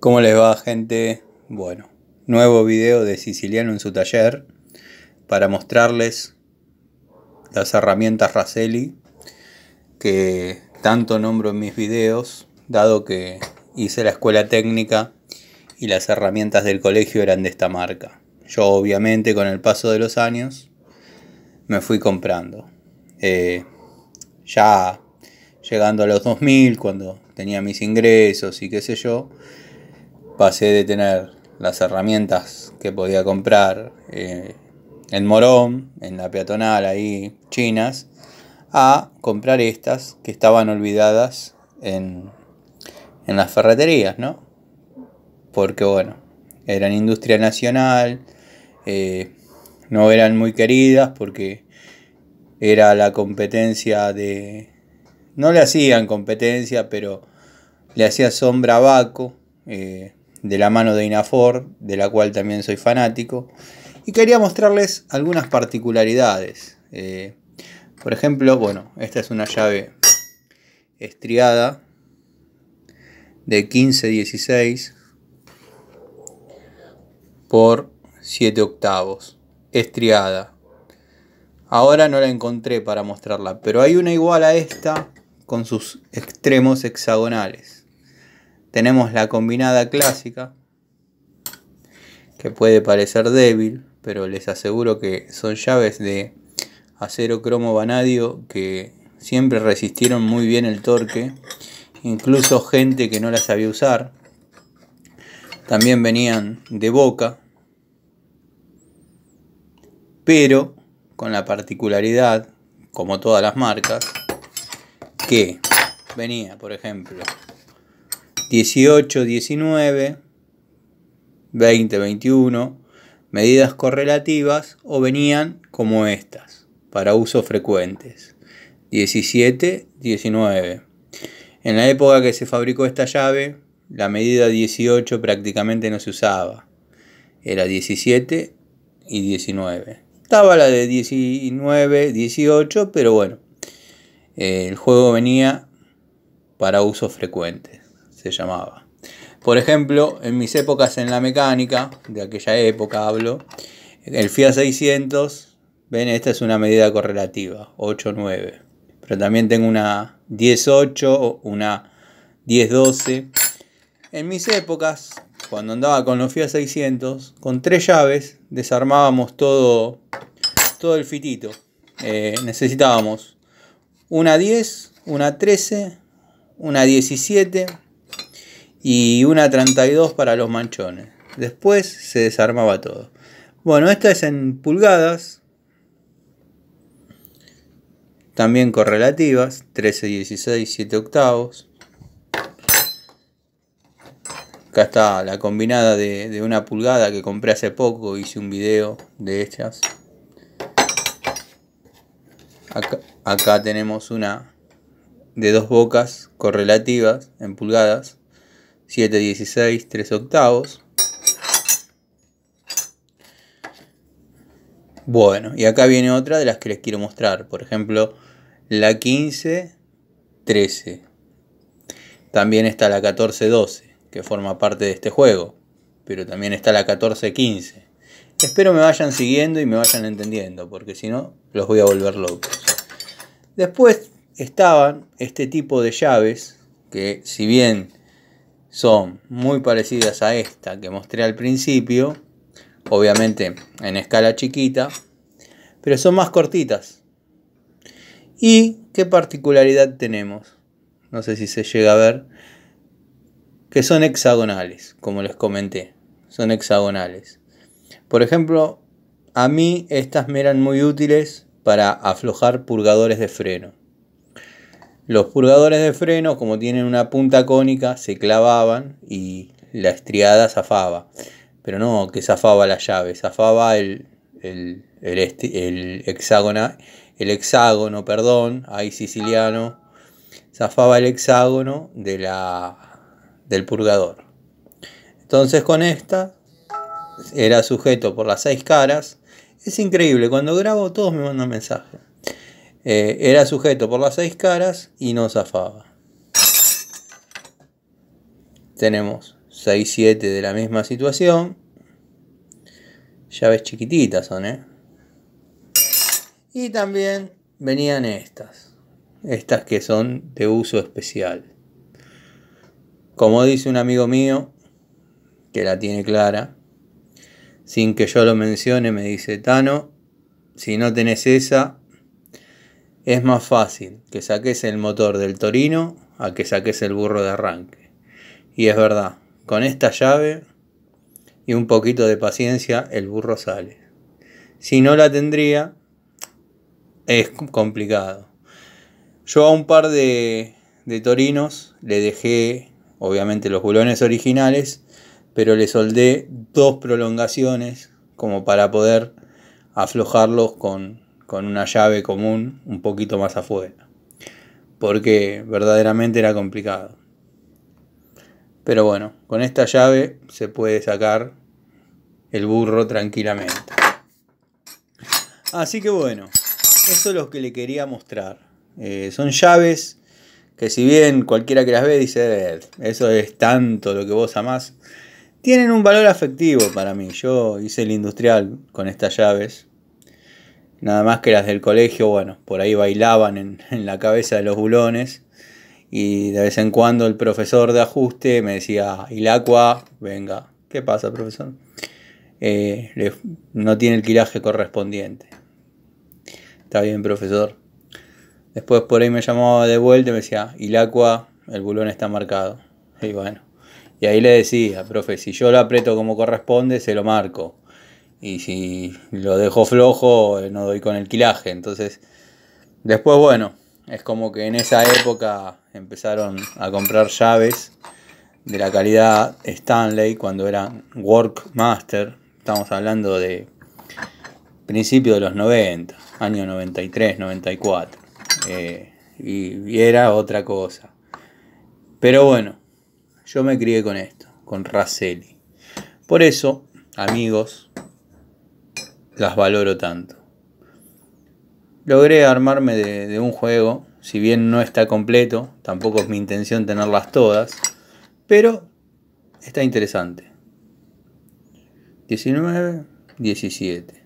¿Cómo les va gente? Bueno, nuevo video de Siciliano en su taller para mostrarles las herramientas Racelli que tanto nombro en mis videos, dado que hice la escuela técnica y las herramientas del colegio eran de esta marca. Yo obviamente con el paso de los años me fui comprando. Eh, ya llegando a los 2000, cuando tenía mis ingresos y qué sé yo, pasé de tener las herramientas que podía comprar eh, en Morón, en la peatonal ahí, chinas, a comprar estas que estaban olvidadas en, las ferreterías, ¿no? Porque bueno, eran industria nacional, eh, no eran muy queridas porque era la competencia de... No le hacían competencia, pero le hacía sombra a Baco. Eh, de la mano de Inafor, de la cual también soy fanático, y quería mostrarles algunas particularidades. Eh, por ejemplo, bueno, esta es una llave estriada de 15-16 por 7 octavos, estriada. Ahora no la encontré para mostrarla, pero hay una igual a esta con sus extremos hexagonales. Tenemos la combinada clásica, que puede parecer débil, pero les aseguro que son llaves de acero cromo vanadio que siempre resistieron muy bien el torque, incluso gente que no las sabía usar. También venían de boca, pero con la particularidad, como todas las marcas, que venía, por ejemplo, 18, 19, 20, 21, medidas correlativas o venían como estas, para usos frecuentes. 17, 19. En la época que se fabricó esta llave, la medida 18 prácticamente no se usaba. Era 17 y 19. Estaba la de 19, 18, pero bueno, eh, el juego venía para usos frecuentes se llamaba. Por ejemplo, en mis épocas en la mecánica, de aquella época hablo, el FIA 600, ven, esta es una medida correlativa, 8-9. Pero también tengo una 10-8, una 10-12. En mis épocas, cuando andaba con los FIA 600, con tres llaves desarmábamos todo, todo el fitito. Eh, necesitábamos una 10, una 13, una 17 y una 32 para los manchones. Después se desarmaba todo. Bueno, esta es en pulgadas. También correlativas, 13, 16, 7 octavos. Acá está la combinada de, una pulgada que compré hace poco, hice un video de estas. acá tenemos una de dos bocas correlativas en pulgadas. 7, 16, 3 octavos. Bueno, y acá viene otra de las que les quiero mostrar. Por ejemplo, la 15, 13. También está la 14, 12, que forma parte de este juego. Pero también está la 14, 15. Espero me vayan siguiendo y me vayan entendiendo, porque si no, los voy a volver locos. Después estaban este tipo de llaves, que si bien son muy parecidas a esta que mostré al principio, obviamente en escala chiquita, pero son más cortitas. ¿Y qué particularidad tenemos? No sé si se llega a ver, que son hexagonales, como les comenté, son hexagonales. Por ejemplo, a mí estas me eran muy útiles para aflojar purgadores de freno. Los purgadores de freno, como tienen una punta cónica, se clavaban y la estriada zafaba. Pero no que zafaba la llave, zafaba el, el, el, hexágono, el hexágono, perdón, ahí siciliano, zafaba el hexágono de la, del purgador. Entonces con esta era sujeto por las seis caras. Es increíble, cuando grabo todos me mandan mensajes. Eh, era sujeto por las seis caras y no zafaba. Tenemos 6-7 de la misma situación. Llaves chiquititas son, ¿eh? Y también venían estas. Estas que son de uso especial. Como dice un amigo mío, que la tiene clara, sin que yo lo mencione, me dice, Tano, si no tenés esa, es más fácil que saques el motor del Torino a que saques el burro de arranque. Y es verdad, con esta llave y un poquito de paciencia el burro sale. Si no la tendría, es complicado. Yo a un par de, de torinos le dejé, obviamente, los bulones originales, pero le soldé dos prolongaciones como para poder aflojarlos con, con una llave común un poquito más afuera, porque verdaderamente era complicado. Pero bueno, con esta llave se puede sacar el burro tranquilamente. Así que bueno, eso es lo que le quería mostrar. Eh, son llaves que si bien cualquiera que las ve dice, eh, eso es tanto lo que vos amás, tienen un valor afectivo para mí. Yo hice el industrial con estas llaves Nada más que las del colegio, bueno, por ahí bailaban en, la cabeza de los bulones. Y de vez en cuando el profesor de ajuste me decía, Hilacua, venga, ¿qué pasa, profesor? Eh, no tiene el quilaje correspondiente. Está bien, profesor. Después por ahí me llamaba de vuelta y me decía, Ilacua, el bulón está marcado. Y bueno, y ahí le decía, profe, si yo lo aprieto como corresponde, se lo marco y si lo dejo flojo eh, no doy con el quilaje. Entonces, después, bueno, es como que en esa época empezaron a comprar llaves de la calidad Stanley cuando eran Workmaster. Estamos hablando de principio de los 90, año 93, 94. Eh, y, y era otra cosa. Pero bueno, yo me crié con esto, con Racelli. Por eso, amigos, las valoro tanto. Logré armarme de, un juego, si bien no está completo, tampoco es mi intención tenerlas todas, pero está interesante. 19, 17.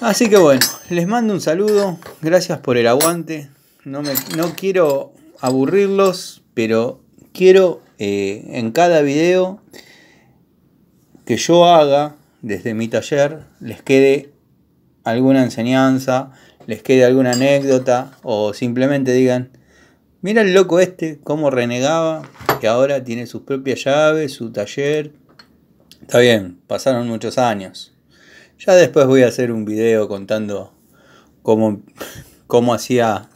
Así que bueno, les mando un saludo, gracias por el aguante, no, quiero aburrirlos, pero quiero eh, en cada video que yo haga desde mi taller les quede alguna enseñanza, les quede alguna anécdota o simplemente digan, mira el loco este, cómo renegaba, que ahora tiene sus propias llaves, su taller. Está bien, pasaron muchos años. Ya después voy a hacer un video contando cómo, cómo hacía,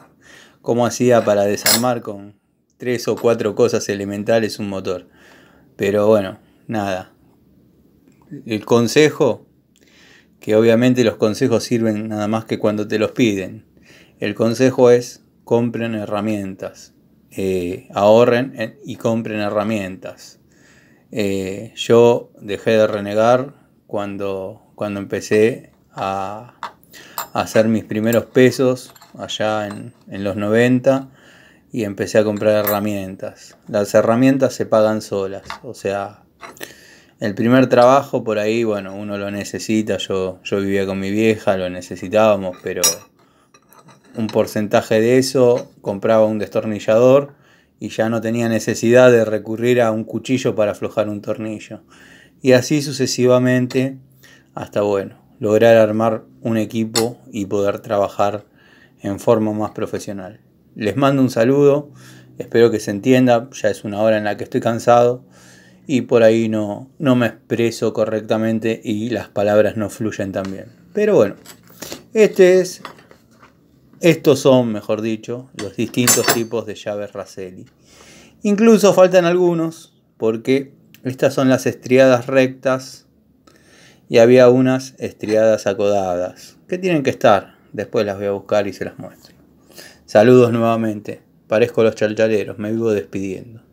cómo hacía para desarmar con tres o cuatro cosas elementales un motor. Pero bueno, nada el consejo, que obviamente los consejos sirven nada más que cuando te los piden. El consejo es compren herramientas, eh, ahorren eh, y compren herramientas. Eh, yo dejé de renegar cuando, cuando empecé a, hacer mis primeros pesos allá en, en los 90 y empecé a comprar herramientas. Las herramientas se pagan solas, o sea, el primer trabajo por ahí, bueno, uno lo necesita, yo, yo vivía con mi vieja, lo necesitábamos, pero un porcentaje de eso compraba un destornillador y ya no tenía necesidad de recurrir a un cuchillo para aflojar un tornillo. Y así sucesivamente hasta, bueno, lograr armar un equipo y poder trabajar en forma más profesional. Les mando un saludo, espero que se entienda, ya es una hora en la que estoy cansado y por ahí no, no me expreso correctamente y las palabras no fluyen tan bien. Pero bueno, este es, estos son, mejor dicho, los distintos tipos de llaves Racelli. Incluso faltan algunos porque estas son las estriadas rectas y había unas estriadas acodadas que tienen que estar. Después las voy a buscar y se las muestro. Saludos nuevamente. Parezco los chalchaleros, me vivo despidiendo.